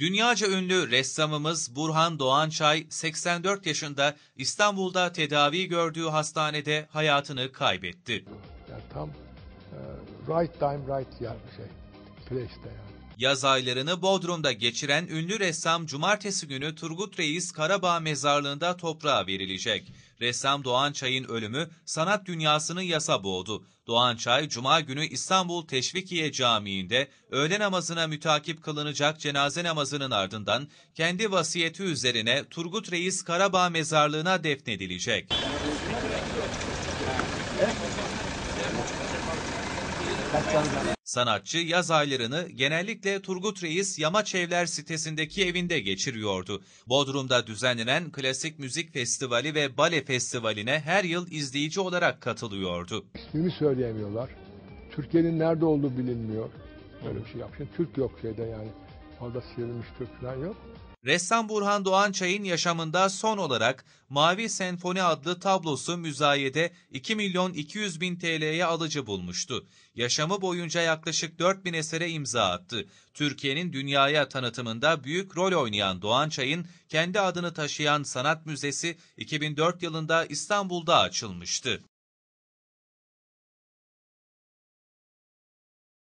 Dünyaca ünlü ressamımız Burhan Doğançay 84 yaşında İstanbul'da tedavi gördüğü hastanede hayatını kaybetti. Yani tam e, right time right yer şey, place'te yani. Yaz aylarını Bodrum'da geçiren ünlü ressam cumartesi günü Turgut Reis Karabağ mezarlığında toprağa verilecek. Ressam Doğan Çay'ın ölümü sanat dünyasını yasa boğdu. Doğan Çay, Cuma günü İstanbul Teşvikiye Camii'nde öğle namazına mütakip kılınacak cenaze namazının ardından kendi vasiyeti üzerine Turgut Reis Karabağ mezarlığına defnedilecek. Sanatçı yaz aylarını genellikle Turgut Reis Yamaç Evler sitesindeki evinde geçiriyordu. Bodrum'da düzenlenen Klasik Müzik Festivali ve Bale Festivali'ne her yıl izleyici olarak katılıyordu. İsmini söyleyemiyorlar. Türkiye'nin nerede olduğu bilinmiyor. Böyle bir şey yapıyor. Türk yok şeyde yani. Orada sivrilmiş Türk falan yok. Ressam Burhan Doğançay'ın yaşamında son olarak Mavi Senfoni adlı tablosu müzayede 2 milyon 200 bin TL'ye alıcı bulmuştu. Yaşamı boyunca yaklaşık 4 bin esere imza attı. Türkiye'nin dünyaya tanıtımında büyük rol oynayan Doğançay'ın kendi adını taşıyan sanat müzesi 2004 yılında İstanbul'da açılmıştı.